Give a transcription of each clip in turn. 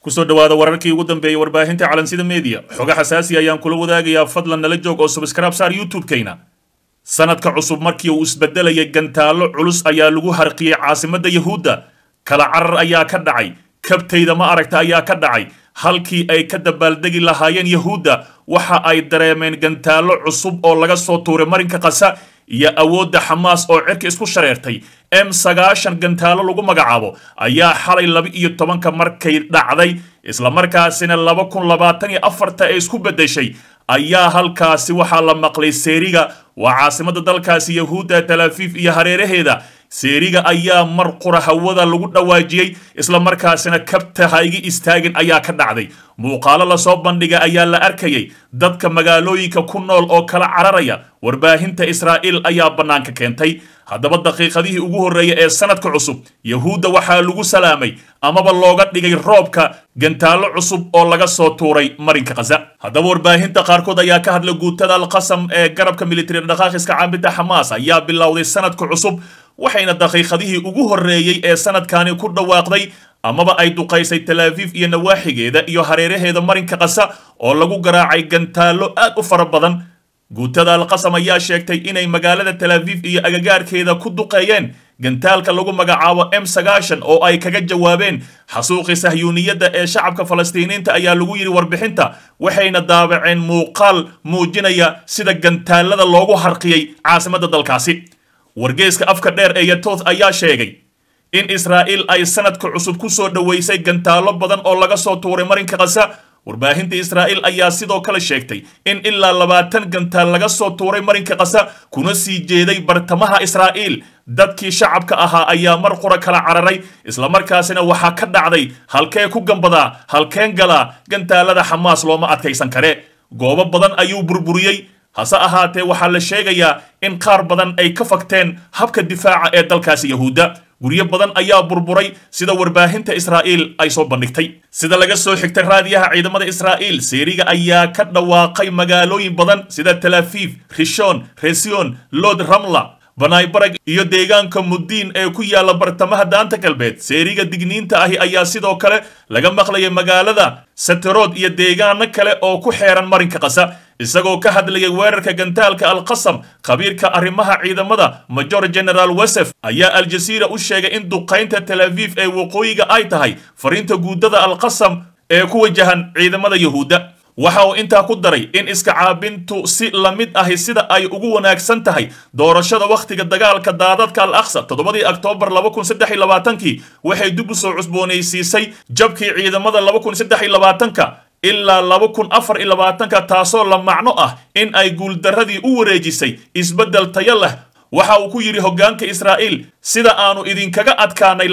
kusoo dhawaada wararkii ugu dambeeyey warbaahinta calansida media xoga xasaasi ayaan kula wadaagayaa fadlan nala joog oo subskraib saar youtube-kayna sanadka cusub markii uu isbedelayay gantaallo culus ayaa lagu harqiyey caasimadda yahuudda kala carar ayaa ka dhacay kabtayda ma aragta ayaa ka dhacay halkii ay ka dabaaldegi lahaayeen yahuudda waxa ay dareemeen gantaallo cusub oo laga soo tuuray marinka qasa iyo awoodda xamaas oo cirka isku shareertay m sagaashan gantaalo lagu magacaabo ayaa xalay laba iyo tobanka markay dhacday islamarkaasina laba kun labaatan iyo afarta ee isku beddeshay ayaa halkaasi waxaa la maqlay seeriga waa caasimada dalkaasi yahuudda talafiif iyo hareeraheeda seeriga ayaa mar qura hawada lagu dhawaajiyey islamarkaasina kabta ha istaagin ayaa ka dhacday muuqaalo lasoo bandhiga ayaa la arkayey dadka magaalooyinka ku nool oo kala cararaya warbaahinta israa'iil ayaa bannaanka keentay haddaba daqiiqadihii ugu horreeya ee sanadka cusub yahuudda waxaa lagu salaamay amaba looga dhigay roobka gantaallo cusub oo laga soo tuuray marinka khaza haddaba warbaahinta qaarkood ayaa ka hadlay guutada alqasam ee garabka militari dhaqaaqiska caabida xamaas ayaa bilowday sanadka cusub waxayna daqiiqadihii ugu horreeyey ee sanadkani ku dhawaaqday amaba ay duqaysay talaafiif iyo nawaaxigeeda iyo hareeraheeda marinka qasa oo lagu garaacay gantaallo aad u fara badan guutada alqasam ayaa sheegtay inay magaalada talaafiif iyo agagaarkeeda ku duqeeyeen gantaalka lagu magacaabo m sagaashan oo ay kaga jawaabeen xasuuqi sahyuuniyadda ee shacabka falastiiniinta ayaa lagu yidhi warbixinta waxayna daabaceen muuqaal muujinaya sida gantaallada loogu harqiyey caasimadda dalkaasi wargeeska afka dheer ee yatooth ayaa sheegay in israa'iil ay sanadka cusub ku soo dhoweysay gantaallo badan oo laga soo tuuray marinka khasa warbaahinta israa'iil ayaa sidoo kale sheegtay in ilaa labaatan gantaal laga soo tuuray marinka khasa kuna sii jeeday bartamaha israa'iil dadkii shacabka ahaa ayaa mar qura kala cararay islamarkaasina waxaa ka dhacday halkee ku gambadaa halkeen galaa gantaalada xamaas looma adkaysan kare goobo badan ayuu burburiyey hase ahaatee waxaa la sheegayaa in qaar badan ay ka fagteen habka difaaca ee dalkaasi yahuudda guryo badan ayaa burburay sida warbaahinta israa'iil ay soo bandhigtay sida laga soo xigtay raadiyaha ciidamada israa'iil seeriga ayaa ka dhawaaqay magaalooyin badan sida talaafiif rishon resion lod ramla banaybarag iyo deegaanka muddiin ee ku yaalla bartamaha daanta galbeed seeriga digniinta ahi ayaa sidoo kale laga maqlayay magaalada saterood iyo deegaano kale oo ku xeeran marinka qasa isagoo ka hadlayay weerarka gantaalka alqasam khabiirka arrimaha ciidamada major generaal wesef ayaa aljasiira u sheegay in duqaynta talaafiif ee waqooyiga ay tahay fariinta guudada alqasam ee ku wajahan ciidamada yahuudda waxa uu intaa ku daray in iska caabintu si la mid ahi sida ay ugu wanaagsan tahay doorashada wakhtiga dagaalka daadadka al aqsa toddobadii oktoobar laba kun saddex iyo labaatankii waxay dib u soo cusboonaysiisay jabkii ciidamada laba kun saddex iyo labaatanka ilaa laba kun afar iyo labaatanka taasoo la macno ah in ay guuldaradii u wareejisay isbeddel taya leh waxa uu ku yidhi hoggaanka israa'iil sida aanu idinkaga adkaanay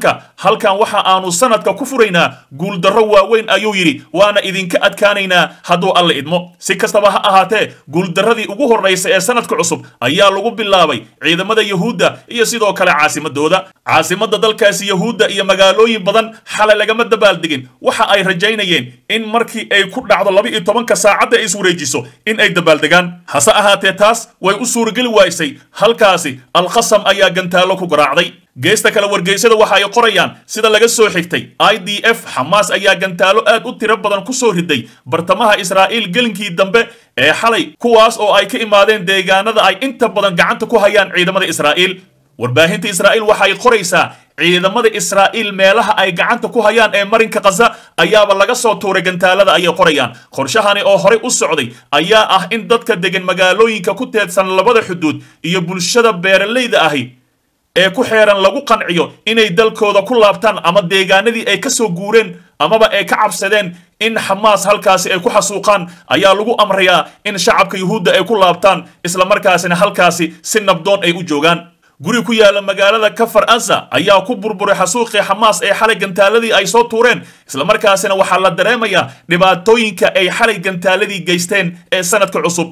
ka halkan waxa aannu sanadka ku furaynaa guuldarro waaweyn ayuu yidhi waana idinka adkaanaynaa hadduu alle idmo si kastaba ha ahaatee guuldarradii ugu horraysa ee sanadka cusub ayaa lagu bilaabay ciidamada yahuudda iyo sidoo kale caasimadooda caasimadda dalkaasi yahuudda iyo magaalooyin badan xalay lagama dabaaldegin waxa ay rajaynayeen in markii ay ku dhacdo laba iyo tobanka saacadda ay iswareejiso in ay dabaaldegaan hase ahaatee taas way u suurageli waysay halkaasi alkhasam ayaa gantaallo ku garaacday geesta kale wargeysyada waxa ay qorayaan sida laga soo xigtay i d f xamaas ayaa gantaallo aad u tiro badan ku soo riday bartamaha israa'iil gelinkii dambe ee xalay kuwaas oo ay ka imaadeen deegaanada ay inta badan gacanta ku hayaan ciidamada israa'iil warbaahinta israa'iil waxay qoraysaa ciidamada israa'iil meelaha ay gacanta ku hayaan ee marinka khaza ayaaba laga soo tuuray gantaalada ayay qorayaan qorshahani oo horey u socday ayaa ah in dadka degan magaalooyinka ku teedsan labada xuduud iyo bulshada beeralayda ahi ee ku xeeran lagu qanciyo inay dalkooda ku laabtaan ama deegaanadii ay ka soo guureen amaba ay ka cabsadeen in xamaas halkaasi ay ku xasuuqaan ayaa lagu amrayaa in shacabka yuhuudda ay ku laabtaan islamarkaasina halkaasi si nabdoon ay u joogaan guri ku yaalla magaalada kafar asa ayaa ku burburay xasuuqii xamaas ee xalay gantaaladii ay soo tuureen islamarkaasina waxaa la dareemayaa dhibaatooyinka ay xalay gantaaladii geysteen ee sanadka cusub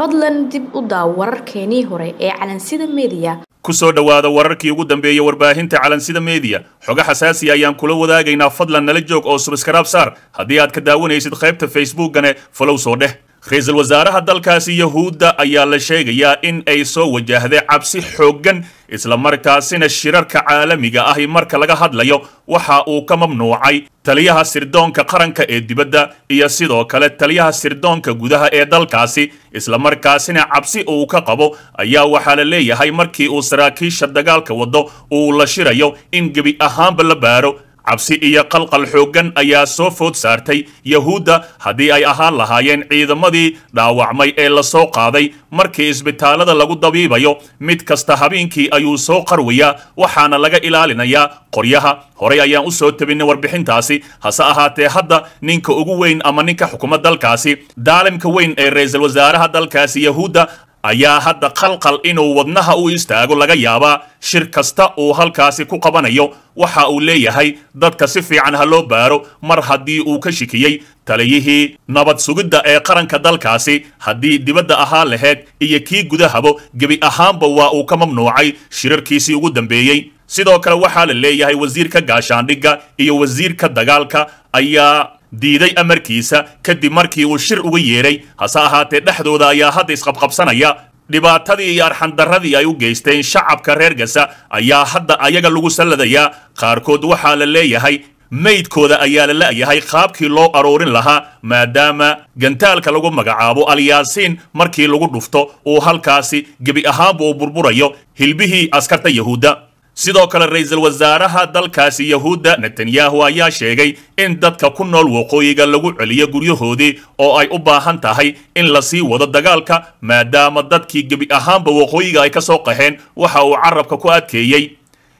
fadlan dib u daaw wararkeenii hore ee calansida mediya ku soo dhowaada wararkii ugu dambeeyey warbaahinta calansida mediya xoga xasaasi ayaan kula wadaagaynaa fadlan nala joog oo subskaraab saar haddii aad ka daawanaysid qaybta facebookgane falow soo dheh ra-iisul wasaaraha dalkaasi yahuudda ayaa la sheegayaa in ay soo wajahday cabsi xooggan isla markaasina shirarka caalamiga ah marka laga hadlayo waxa uu ka mamnuucay taliyaha sirdoonka qaranka ee dibadda iyo sidoo kale taliyaha sirdoonka gudaha ee dalkaasi isla markaasina cabsi uu ka qabo ayaa waxaa la leeyahay markii uu saraakiisha dagaalka waddo uu la shirayo in gebi ahaanba la baaro cabsi iyo qalqal xooggan ayaa soo food saartay yahuudda haddii ay ahaan lahaayeen ciidamadii dhaawacmay ee la soo qaaday markii isbitaalada lagu dabiibayo mid kasta habeenkii ayuu soo qarwayaa waxaana laga ilaalinayaa qoryaha horey ayaan u soo tebinay warbixintaasi hase ahaatee hadda ninka ugu weyn ama ninka xukuma dalkaasi daalimka weyn ee ra-iisul wasaaraha dalkaasi yahuudda ayaa hadda qalqal inuu wadnaha u istaago laga yaabaa shir kasta uu halkaasi ku qabanayo waxa uu leeyahay dadka si fiican ha loo baaro mar haddii uu ka shikiyey taliyihii nabad sugidda ee qaranka dalkaasi haddii dibadda ahaa laheyd iyo kii gudahabo gebi ahaanba waa uu ka mamnuucay shirarkiisii ugu dambeeyey sidoo kale waxaa la leeyahay wasiirka gaashaandhigga iyo wasiirka dagaalka ayaa diiday amarkiisa kadib markii uu shir uga yeedhay hase ahaatee dhexdooda ayaa hadda isqabqabsanaya dhibaatadii iyo arxandarradii ay u geysteen shacabka reer gasa ayaa hadda ayaga lagu salladayaa qaarkood waxaa la leeyahay maydkooda ayaa la la'yahay qaabkii loo aroorin lahaa maadaama gantaalka lagu magacaabo alyaasiin markii lagu dhufto uu halkaasi gebi ahaanba uu burburayo hilbihii askarta yahuudda sidoo kale ra-iisul wasaaraha dalkaasi yahuudda netanyahu ayaa sheegay in dadka ku nool waqooyiga lagu celiyo guryahoodii oo ay u baahan tahay in la sii wado dagaalka maadaama dadkii gebi ahaanba waqooyiga ay ka soo qaxeen waxa uu carabka ku adkeeyey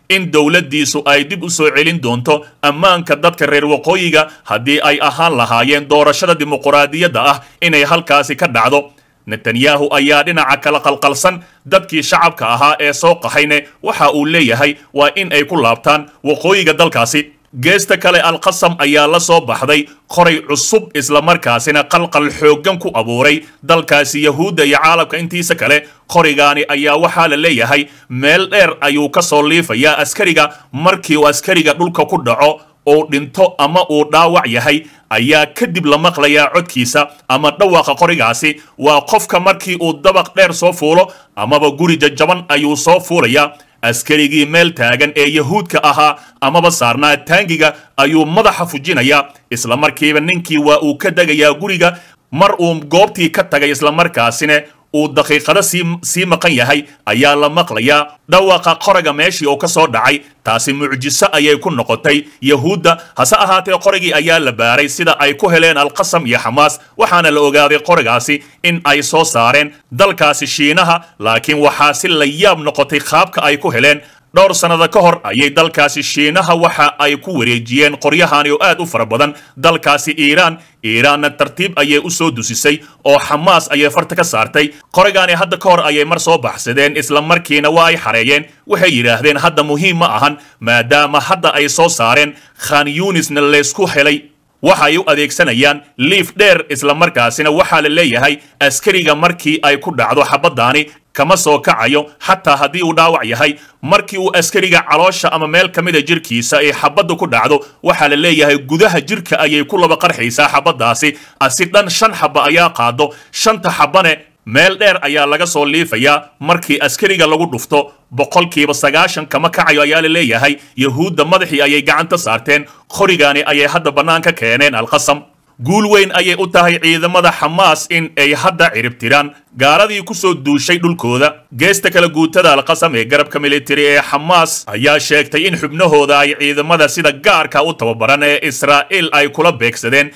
in dowladdiisu ay dib u soo celin doonto ammaanka dadka reer waqooyiga haddii ay ahaan lahaayeen doorashada dimuquraadiyadda ah inay halkaasi ka dhacdo netanyahu ayaa dhinaca kala qalqalsan dadkii shacabka ahaa ee soo qaxayne waxa uu leeyahay waa in ay ku laabtaan waqooyiga dalkaasi geesta kale alqasam ayaa la soo baxday qoray cusub islamarkaasina qalqal xooggan ku abuuray dalkaasi yahuudda iyo caalamka intiisa kale qorigaani ayaa waxaa la leeyahay meel dheer ayuu ka soo liifayaa askariga markii uu askariga dhulka ku dhaco uu dhinto ama uu dhaawac yahay ayaa kadib la maqlayaa codkiisa ama dhawaaqa qorigaasi waa qofka markii uu dabaq dheer soo fuulo amaba guri jajaban ayuu soo fuulayaa askarigii meel taagan ee yahuudka ahaa amaba saarnaa taangiga ayuu madaxa fujinayaa isla markiiba ninkii waa uu ka degayaa guriga mar uu goobtii ka tagay islamarkaasine uu daqiiqada sii maqan yahay ayaa la maqlayaa dhawaaqa qoraga meeshii uu ka soo dhacay taasi mucjiso ayay ku noqotay yahuudda hase ahaatee qorigii ayaa la baaray sida ay ku heleen alqasam iyo xamaas waxaana la ogaaday qorigaasi in ay soo saareen dalkaasi shiinaha laakiin waxaa si la yaab noqotay qaabka ay ku heleen dhowr sannada ka hor ayay dalkaasi shiinaha waxa ay ku wareejiyeen qoryahani oo aad u fara badan dalkaasi iiraan iiraanna tartiib ayay u soo dusisay oo xamaas ayay farta ka saartay qorygani hadda ka hor ayay mar soo baxsadeen isla markiina waa ay xareeyeen waxay yidhaahdeen hadda muhiim ma ahan maadaama hadda ay soo saareen khan yunisna laysku helay waxa ay u adeegsanayaan liif dheer isla markaasina waxaa la leeyahay askariga markii ay ku dhacdo xabadaani kama soo kacayo xataa haddii uu dhaawac yahay markii uu askariga caloosha ama meel ka mida jirkiisa ay xabadda ku dhacdo waxaa la leeyahay gudaha jirka ayay ku laba qarxaysaa xabaddaasi asi dhan shan xabba ayaa qaado shanta xabbane meel dheer ayaa laga soo liifayaa markii askariga lagu dhufto boqolkiiba sagaashan kama kacayo ayaa la leeyahay yahuudda madaxii ayay gacanta saarteen qorigaani ayay hadda bannaanka keeneen alqasam guul weyn ayay u tahay ciidamada xamaas in ay hadda ciribtiraan gaaladii ku soo duushay dhulkooda geesta kala guutada alqasam ee garabka militari ee xamaas ayaa sheegtay in xubnahooda ay ciidamada sida gaarka u tababaran ee israa'iil ay kula beegsadeen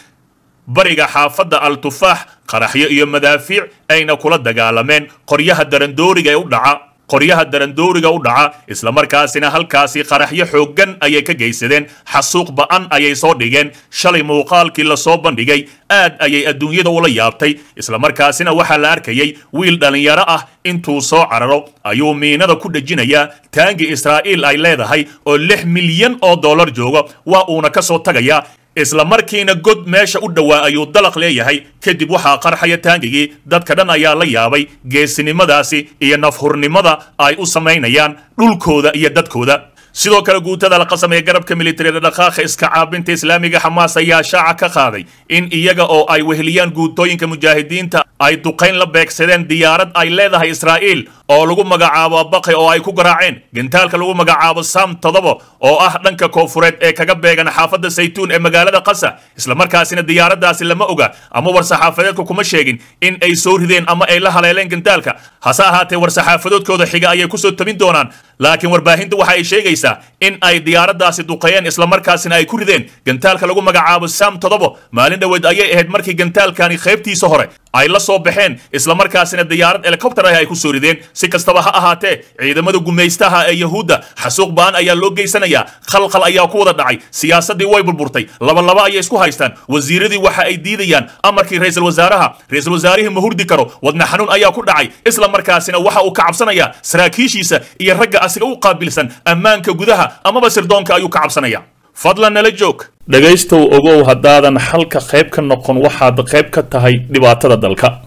bariga xaafadda al tufaax qaraxyo iyo madaafiic ayna kula dagaalameen qoryaha darandooriga ee u dhaca qoryaha darandooriga u dhaca isla markaasina halkaasi qaraxyo xooggan ayay ka geysadeen xasuuq ba'an ayay soo dhigeen shalay muuqaalkii lasoo bandhigay aad ayay adduunyada ula yaabtay isla markaasina waxaa la arkayay wiil dhallinyaro ah intuu soo cararo ayuu miinada ku dhejinayaa taangi israa'iil ay leedahay oo lix milyan oo dollar jooga waa uuna ka soo tagayaa isla markiina god meesha u dhowaa ayuu dalaq leeyahay kadib waxaa qarxaya taangigii dadka dhan ayaa la yaabay geesinimadaasi iyo nafhurnimada ay u samaynayaan dhulkooda iyo dadkooda sidoo kale guutada la qasamee garabka militariada dhaqaaqha iska caabinta islaamiga xamaas ayaa shaaca ka qaaday in iyaga oo ay weheliyaan guutooyinka mujaahidiinta ay duqayn la beegsadeen diyaarad ay leedahay israa'iil oo lagu magacaabo baqi oo ay ku garaaceen gentaalka lagu magacaabo saam todobo oo ah dhanka koonfureed ee kaga beegan xaafadda saytuun ee magaalada qasa islamarkaasina diyaaraddaasi lama oga ama war-saxaafadeedku kuma sheegin in ay soo rideen ama ay la haleeleen gentaalka hase ahaatee war-saxaafadoodkooda xiga ayay ku soo tabin doonaan laakiin warbaahintu waxa ay sheegaysaa in ay diyaaraddaasi duqeeyeen islamarkaasina ay ku rideen gantaalka lagu magacaabo sam todobo maalin dhoweed ayay ahayd markii gantaalkani qaybtiisa hore ay la soo baxeen islamarkaasina diyaarad helikobter ah ay ku soo rideen si kastaba ha ahaatee ciidamada gumaystaha ee yahuudda xasuuq ba'an ayaa loo geysanayaa khalkhal ayaa ku wada dhacay siyaasaddii way burburtay labalaba ayay isku haystaan wasiiradii waxa ay diidayaan amarkii ah, ra'iisul wasaaraha ra-iisal wasaarihii ma hurdi karo wadna xanuun ayaa ku dhacay isla markaasina waxa uu ka cabsanayaa saraakiishiisa iyo ragga ganacsiga u qaabilsan ammaanka gudaha amaba sirdoonka ayuu ka cabsanaya fadlan nala joog dhegaystow ogow haddaadan xalka qayb ka noqon waxaad qayb ka tahay dhibaatada dalka